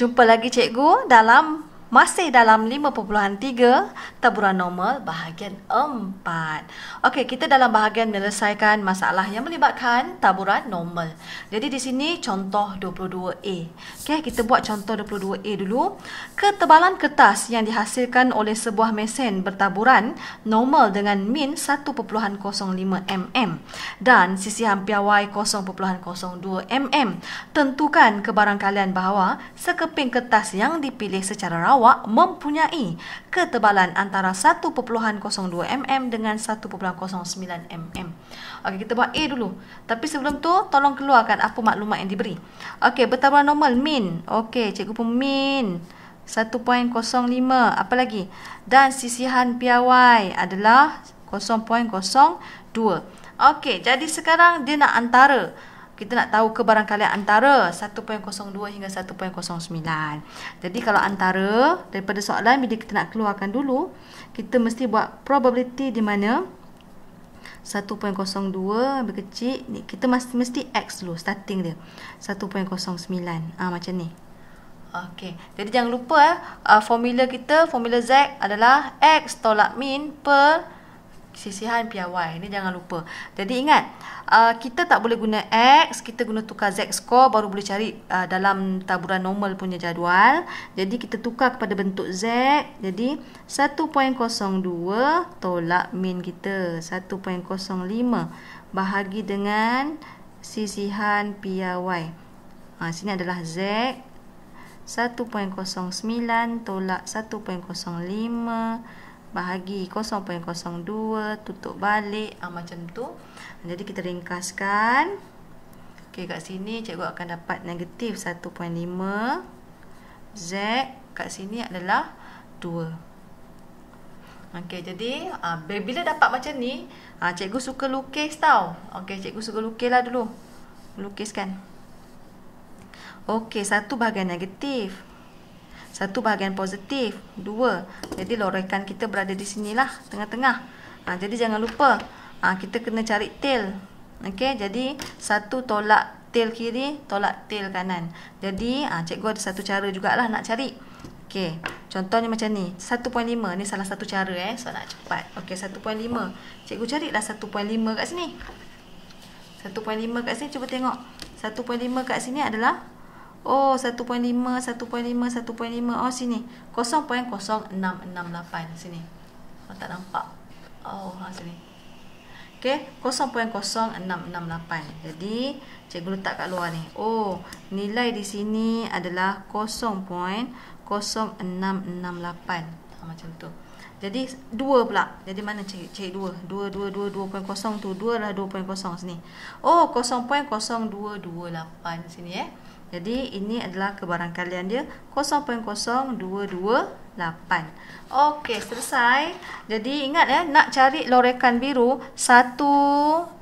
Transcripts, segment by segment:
jumpa lagi cikgu dalam masih dalam 5.3 taburan normal bahagian 4. Okey, kita dalam bahagian menyelesaikan masalah yang melibatkan taburan normal. Jadi di sini contoh 22A. Okey, kita buat contoh 22A dulu. Ketebalan kertas yang dihasilkan oleh sebuah mesin bertaburan normal dengan min 1.05 mm dan sisi hampir Y 0.02 mm. Tentukan kebarangkalian bahawa sekeping kertas yang dipilih secara rawat awak mempunyai ketebalan antara 1.02 mm dengan 1.09 mm. Okey, kita buat A dulu. Tapi sebelum tu, tolong keluarkan apa maklumat yang diberi. Okey, bertambah normal, min. Okey, cikgu pun min. 1.05. Apa lagi? Dan sisihan PIY adalah 0.02. Okey, jadi sekarang dia nak antara kita nak tahu kebarangkalian antara 1.02 hingga 1.09. Jadi kalau antara daripada soalan bila kita nak keluarkan dulu, kita mesti buat probability di mana 1.02 lebih kecil ni kita mesti mesti x dulu starting dia. 1.09. Ah ha, macam ni. Okey. Jadi jangan lupa eh ah, formula kita, formula z adalah x tolak min per sisihan PIY ini jangan lupa. Jadi ingat uh, kita tak boleh guna X, kita guna tukar Z score baru boleh cari uh, dalam taburan normal punya jadual. Jadi kita tukar kepada bentuk Z. Jadi 1.02 tolak min kita 1.05 bahagi dengan sisihan PIY. Ah ha, sini adalah Z 1.09 tolak 1.05 bahagi 0.02 tutup balik ha, macam tu jadi kita ringkaskan Okey kat sini cikgu akan dapat negatif 1.5 z kat sini adalah 2 Okey jadi ha, bila dapat macam ni ha, cikgu suka lukis tau Okey cikgu suka lukis lah dulu lukiskan Okey satu bahagian negatif satu bahagian positif, dua. Jadi lorekan kita berada di sinilah, tengah-tengah. Ha, jadi jangan lupa, ha, kita kena cari tail. Okey, jadi satu tolak tail kiri, tolak tail kanan. Jadi, ha, cikgu ada satu cara jugalah nak cari. Okey, contohnya macam ni. 1.5 ni salah satu cara eh, so nak cepat. Okey, 1.5. Cikgu carilah 1.5 kat sini. 1.5 kat sini cuba tengok. 1.5 kat sini adalah Oh 1.5 1.5 1.5 Oh sini 0.0668 Sini Oh tak nampak Oh ha, sini Okay 0.0668 Jadi Cikgu letak kat luar ni Oh Nilai di sini adalah 0.0668 ha, Macam tu jadi 2 pula. Jadi mana cari cari 2? 2 2 2 2.0 tu 2 lah 2.0 sini. Oh 0.0228 sini eh. Jadi ini adalah kebarangkalian dia 0.0228. Okey, selesai. Jadi ingat ya, nak cari lorekan biru, satu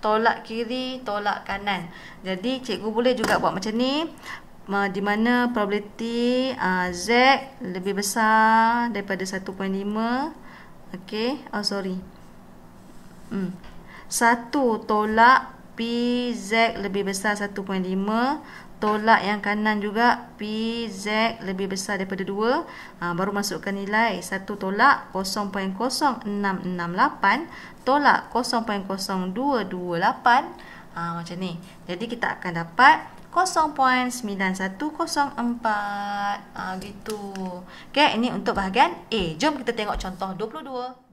tolak kiri, tolak kanan. Jadi cikgu boleh juga buat macam ni. Di mana probability uh, Z lebih besar daripada 1.5. Okey, oh sorry. Hmm. Satu tolak PZ lebih besar 1.5 tolak yang kanan juga PZ lebih besar daripada 2 ha, baru masukkan nilai 1 tolak 0.0668 tolak 0.0228 ha, macam ni jadi kita akan dapat 0.9104 ha, gitu okay, ini untuk bahagian A jom kita tengok contoh 22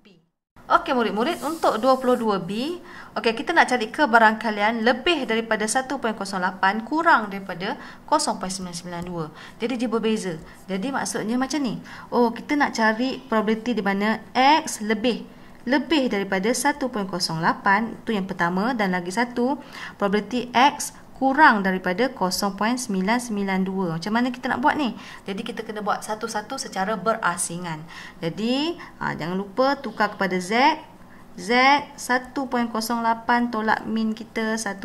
Okey murid-murid untuk 22B Okey kita nak cari kebarangkalian lebih daripada 1.08 kurang daripada 0.992 Jadi dia berbeza Jadi maksudnya macam ni Oh kita nak cari probability di mana X lebih Lebih daripada 1.08 Itu yang pertama dan lagi satu Probability X kurang daripada 0.992. Macam mana kita nak buat ni? Jadi kita kena buat satu-satu secara berasingan. Jadi ha, jangan lupa tukar kepada Z. Z 1.08 tolak min kita 1.05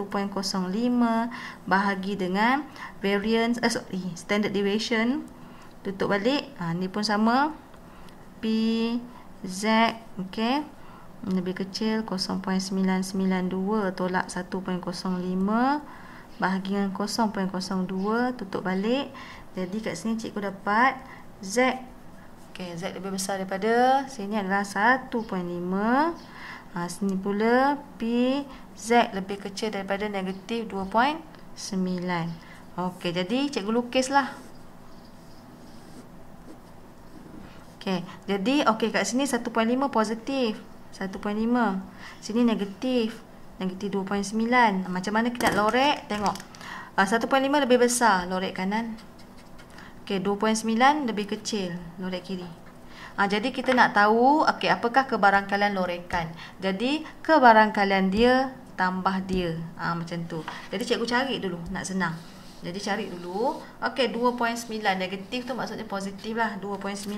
bahagi dengan variance, eh, sorry, standard deviation. Tutup balik. Ha, ni pun sama. P Z. Okay. Lebih kecil 0.992 tolak 1.05 tolak bahagian 0.02 tutup balik jadi kat sini cikgu dapat Z okay, Z lebih besar daripada sini adalah 1.5 ha, sini pula P Z lebih kecil daripada negatif 2.9 ok jadi cikgu lukislah Okey, jadi okey kat sini 1.5 positif, 1.5. Sini negatif negatif 2.9 macam mana kita nak lorek tengok 1.5 ah, lebih besar lorek kanan ok 2.9 lebih kecil lorek kiri Ha, jadi kita nak tahu okay, apakah kebarangkalian lorekan. Jadi kebarangkalian dia tambah dia. Ha, macam tu. Jadi cikgu cari dulu nak senang. Jadi cari dulu. Okey 2.9 negatif tu maksudnya positif lah 2.9.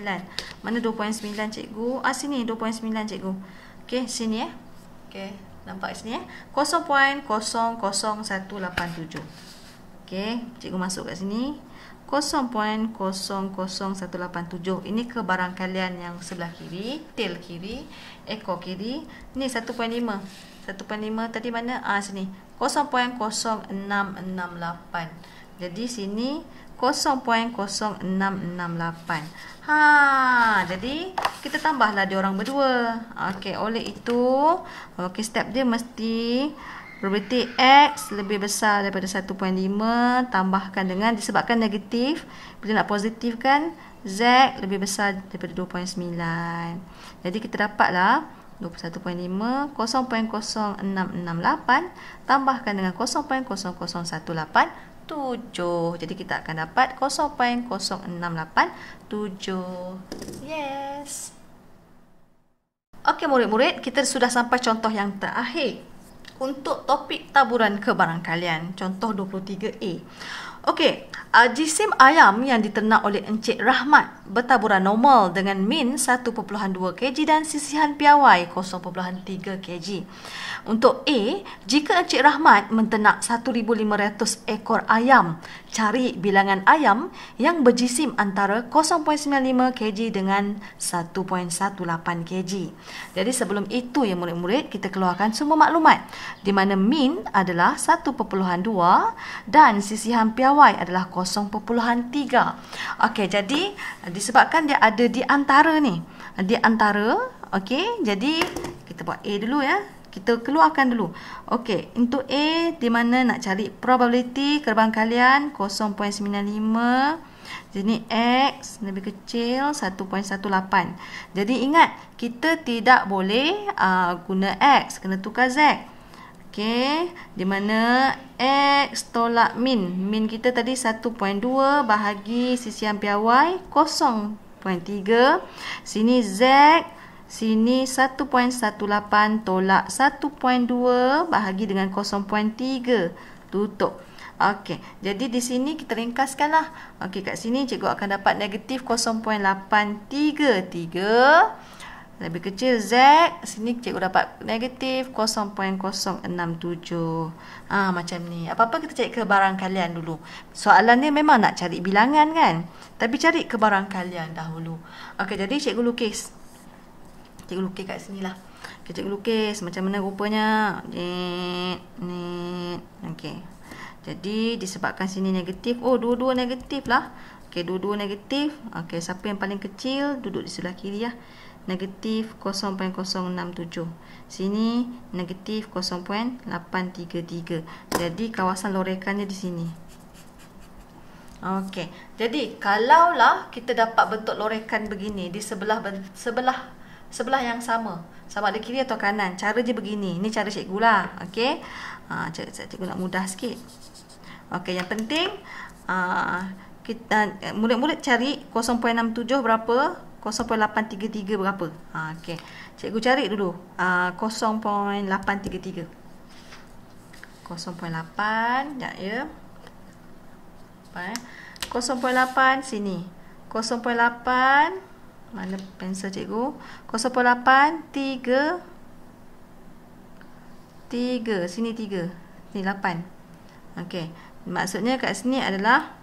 Mana 2.9 cikgu? Ah sini 2.9 cikgu. Okay sini eh. Okay. Nampak sini eh 0.00187 Okay Cikgu masuk kat sini 0.00187 Ini ke barang kalian yang sebelah kiri Tail kiri Ekor kiri Ni 1.5 1.5 tadi mana? Ah sini 0.0668 jadi sini 0.0668. Ha, jadi kita tambahlah dia orang berdua. Okey, oleh itu, okey step dia mesti probability x lebih besar daripada 1.5 tambahkan dengan disebabkan negatif bila nak positif kan z lebih besar daripada 2.9. Jadi kita dapatlah 21.5 0.0668 tambahkan dengan 0.0018 7. Jadi kita akan dapat 0.0687. Yes. Okey murid-murid, kita sudah sampai contoh yang terakhir untuk topik taburan kebarangkalian, contoh 23A. Okey, uh, jisim ayam yang diternak oleh Encik Rahmat bertaburan normal dengan min 1.2 kg dan sisihan piawai 0.3 kg. Untuk A, jika Encik Rahmat menternak 1,500 ekor ayam, cari bilangan ayam yang berjisim antara 0.95 kg dengan 1.18 kg. Jadi sebelum itu ya murid-murid, kita keluarkan semua maklumat di mana min adalah 1.2 dan sisihan piawai Y adalah 0.3. Okey, jadi eh, disebabkan dia ada di antara ni. Eh, di antara, okey. Jadi kita buat A dulu ya. Kita keluarkan dulu. Okey, untuk A di mana nak cari probability kalian 0.95 jadi X lebih kecil 1.18 Jadi ingat kita tidak boleh uh, guna X Kena tukar Z Okey, di mana x tolak min. Min kita tadi 1.2 bahagi sisi sisian piawai 0.3. Sini z, sini 1.18 tolak 1.2 bahagi dengan 0.3. Tutup. Okey, jadi di sini kita ringkaskanlah. Okey, kat sini cikgu akan dapat negatif 0.833. Lebih kecil Z. Sini cikgu dapat negatif 0.067. Ah ha, Macam ni. Apa-apa kita cari kebarang kalian dulu. Soalan ni memang nak cari bilangan kan. Tapi cari kebarang kalian dahulu. Okey jadi cikgu lukis. Cikgu lukis kat sini lah. Okay, cikgu lukis macam mana rupanya. Ni. Okey. Jadi disebabkan sini negatif. Oh dua-dua negatif lah. Okey dua-dua negatif. Okey siapa yang paling kecil duduk di sebelah kiri lah. Ya negatif 0.067 sini negatif 0.833 jadi kawasan lorekannya di sini Okey. Jadi kalaulah kita dapat bentuk lorekan begini di sebelah sebelah sebelah yang sama, sama ada kiri atau kanan, cara je begini. Ini cara cikgu lah. Okey. Ha, cikgu nak mudah sikit. Okey, yang penting uh, kita uh, murid-murid cari 0.67 berapa, 0.833 berapa? Ha, okay. Cikgu cari dulu. Uh, 0.833. 0.8. Sekejap ya. 0.8 eh. sini. 0.8. Mana pensel cikgu? 0.8. 3. 3. Sini 3. Sini 8. Okey. Maksudnya kat sini adalah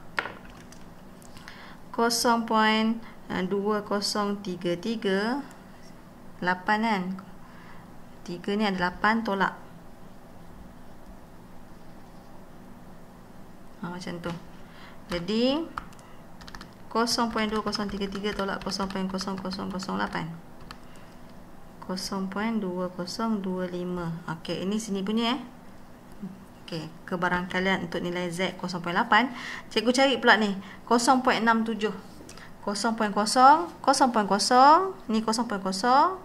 2033 ah, 8 kan 3 ni ada 8 tolak ha, macam tu jadi 0.2033 tolak 0.0008 0.2025 ok, ini sini punya eh ok, kebarangkalian untuk nilai Z 0.8 cikgu cari pula ni 0.67 0.0, ni 0.0,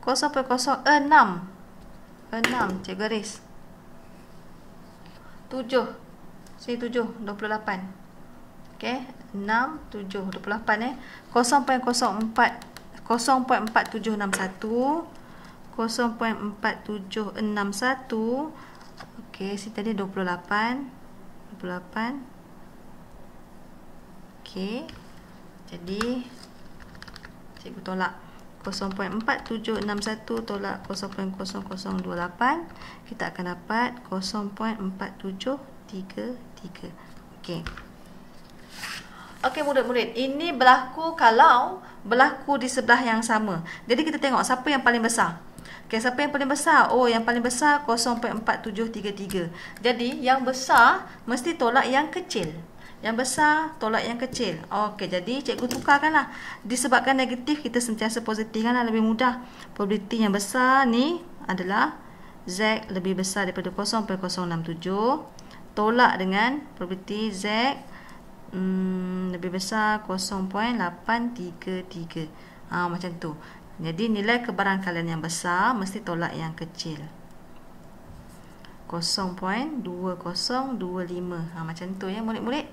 0.06, cik garis. 7, sini 7, 28. Okay, 6, 7, 28 eh. 0.04, 0.4761, 0.4761, okay, si tadi 28, 28, 28. Okey. Jadi cikgu tolak 0.4761 tolak 0.0028 kita akan dapat 0.4733. Okey. Okey murid-murid, ini berlaku kalau berlaku di sebelah yang sama. Jadi kita tengok siapa yang paling besar. Okey, siapa yang paling besar? Oh, yang paling besar 0.4733. Jadi yang besar mesti tolak yang kecil. Yang besar tolak yang kecil. Okey, jadi cikgu lah. Disebabkan negatif kita sentiasa positif kan lah lebih mudah. Probability yang besar ni adalah Z lebih besar daripada 0.067 tolak dengan probability Z hmm, lebih besar 0.833. Ha, ah, macam tu. Jadi nilai kebarangkalian yang besar mesti tolak yang kecil. 0.2025 ha, Macam tu ya murid-murid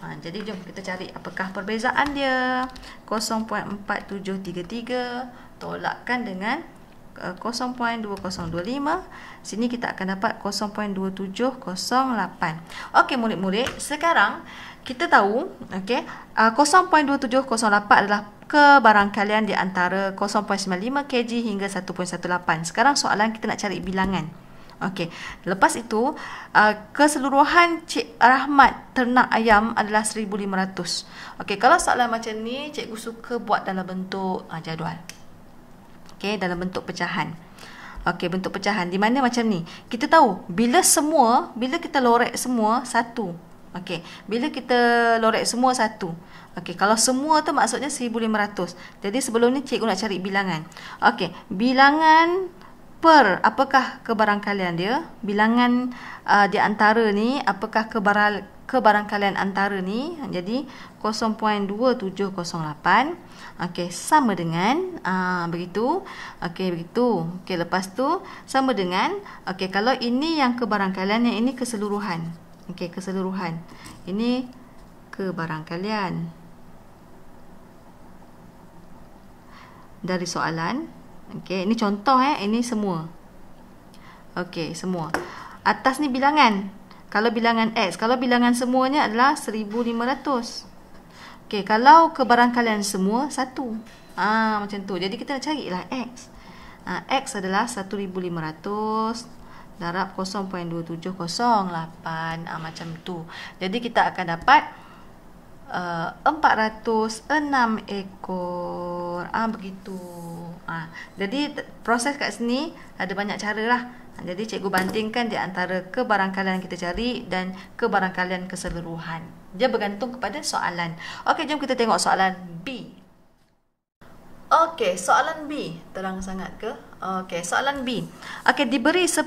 ha, Jadi jom kita cari apakah perbezaan dia 0.4733 Tolakkan dengan 0.2025 eh, Sini kita akan dapat 0.2708 Okey murid-murid Sekarang kita tahu okay, 0.2708 eh, adalah kebarangkalian di antara 0.95 kg hingga 1.18 Sekarang soalan kita nak cari bilangan Okey. Lepas itu, uh, keseluruhan Cik Rahmat ternak ayam adalah 1500. Okey, kalau soalan macam ni, cikgu suka buat dalam bentuk uh, jadual. Okey, dalam bentuk pecahan. Okey, bentuk pecahan di mana macam ni. Kita tahu bila semua, bila kita lorek semua satu. Okey, bila kita lorek semua satu. Okey, kalau semua tu maksudnya 1500. Jadi sebelum ni cikgu nak cari bilangan. Okey, bilangan per apakah kebarangkalian dia bilangan uh, di antara ni apakah kebaral, kebarangkalian antara ni jadi 0.2708 okey sama dengan uh, begitu okey begitu okey lepas tu sama dengan okey kalau ini yang kebarangkalian yang ini keseluruhan okey keseluruhan ini kebarangkalian dari soalan Okey, ini contoh eh, ini semua. Okey, semua. Atas ni bilangan. Kalau bilangan X, kalau bilangan semuanya adalah 1500. Okey, kalau kebarangkalian semua satu. Ah, macam tu. Jadi kita nak carilah X. Ah, X adalah 1500 darab 0.2708 ah, macam tu. Jadi kita akan dapat uh, ah, 406 ekor. Ah, begitu. Ha, jadi proses kat sini ada banyak cara lah. Ha, jadi cikgu bandingkan di antara kebarangkalian kita cari dan kebarangkalian keseluruhan. Dia bergantung kepada soalan. Okey, jom kita tengok soalan B. Okey, soalan B. Terang sangat ke? Okey, soalan B. Okey, diberi 10%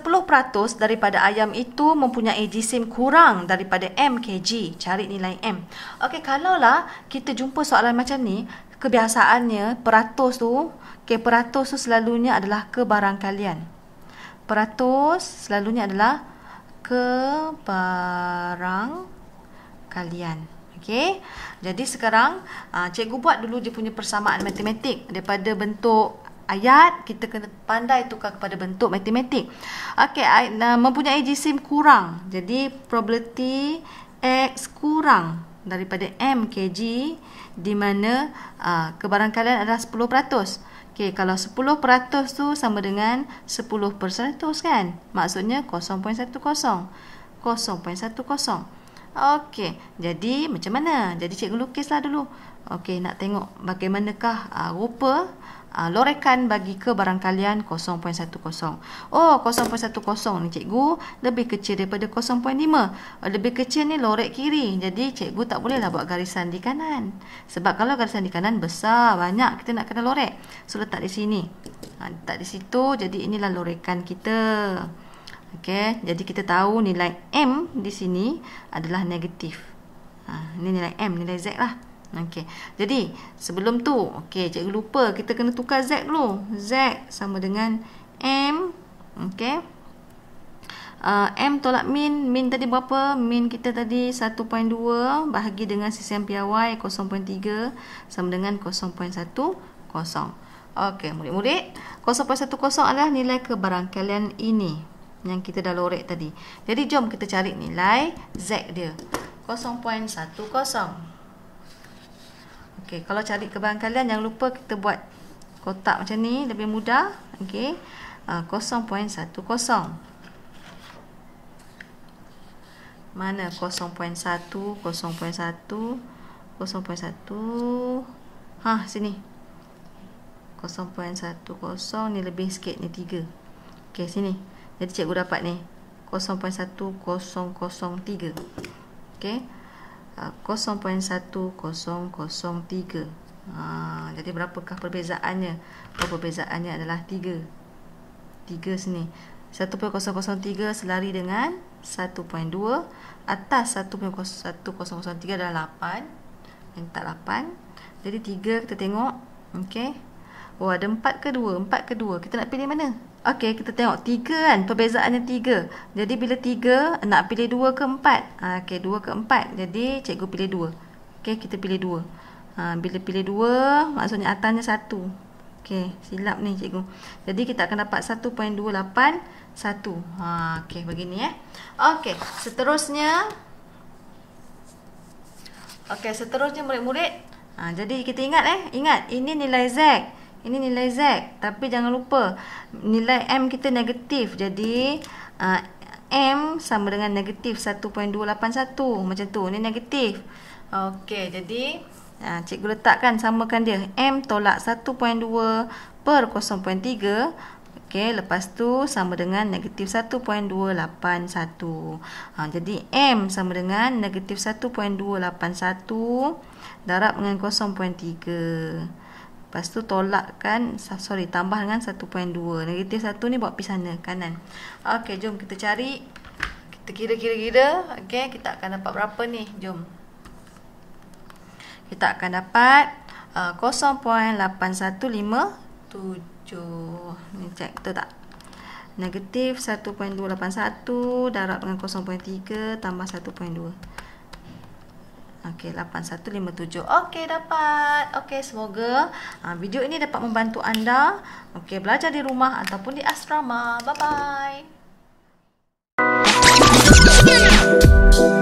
daripada ayam itu mempunyai jisim kurang daripada m kg. Cari nilai M. Okey, kalaulah kita jumpa soalan macam ni, kebiasaannya peratus tu Okey, peratus tu selalunya adalah kebarangkalian. Peratus selalunya adalah kalian. Okey. Jadi sekarang ah, cikgu buat dulu dia punya persamaan matematik daripada bentuk ayat kita kena pandai tukar kepada bentuk matematik. Okey, mempunyai jisim kurang. Jadi probability x kurang daripada m kg di mana uh, kebarangkalian adalah Okey, kalau 10% tu sama dengan 10% kan? Maksudnya 0.10. 0.10. Okey, jadi macam mana? Jadi cikgu lukislah dulu. Okey, nak tengok bagaimanakah uh, rupa uh, lorekan bagi ke barang kalian 0.10. Oh, 0.10 ni cikgu lebih kecil daripada 0.5. Lebih kecil ni lorek kiri. Jadi cikgu tak bolehlah buat garisan di kanan. Sebab kalau garisan di kanan besar, banyak kita nak kena lorek. So letak di sini. Ha, letak di situ. Jadi inilah lorekan kita. Okey, jadi kita tahu nilai M di sini adalah negatif. Ha, ini nilai M, nilai Z lah. Okey. Jadi, sebelum tu, okey, jangan lupa kita kena tukar z dulu. Z sama dengan m okey. Uh, M tolak min, min tadi berapa? Min kita tadi 1.2 bahagi dengan sisian PRY 0.3 sama dengan 0.10 Ok, murid-murid 0.10 adalah nilai kebarangkalian ini yang kita dah lorek tadi Jadi jom kita cari nilai Z dia 0.10 Okey, kalau cari kalian jangan lupa kita buat kotak macam ni lebih mudah. Okey. Uh, 0.10. Mana 0.1, 0.1, 0.1. Ha, sini. 0.10 ni lebih sikit ni 3. Okey, sini. Jadi cikgu dapat ni 0.1003. Okey. 0.1003 ah, ah, jadi berapakah perbezaannya oh, perbezaannya adalah 3 3 sini 1.003 selari dengan 1.2 atas 1.1003 adalah 8 yang 8 jadi 3 kita tengok okay. oh ada 4 ke 2 4 ke 2 kita nak pilih mana Okey, kita tengok tiga kan, perbezaannya tiga. Jadi bila tiga, nak pilih dua ke empat? Ah, okey, dua ke empat. Jadi cikgu pilih dua. Okey, kita pilih dua. Ha, bila pilih dua, maksudnya atasnya satu. Okey, silap ni cikgu. Jadi kita akan dapat 1.281. Ha, ah, Okey, begini eh. Okey, seterusnya. Okey, seterusnya murid-murid. jadi kita ingat eh, ingat ini nilai Z. Okey. Ini nilai Z. Tapi jangan lupa, nilai M kita negatif. Jadi, uh, M sama dengan negatif 1.281. Macam tu. Ini negatif. Okey, jadi... Ha, cikgu letakkan, samakan dia. M tolak 1.2 per 0.3. Okey, lepas tu sama dengan negatif 1.281. Ha, jadi, M sama dengan negatif 1.281 darab dengan 0.3. Lepas tu tolak kan Sorry tambah dengan 1.2 Negatif 1 ni buat pi sana kanan Okay jom kita cari Kita kira-kira-kira Okay kita akan dapat berapa ni Jom Kita akan dapat uh, 0.8157 Ni check tu tak Negatif 1.281 Darab dengan 0.3 Tambah 1.2 Okey 8157. Okey dapat. Okey semoga ha, video ini dapat membantu anda okey belajar di rumah ataupun di asrama. Bye bye. Yeah.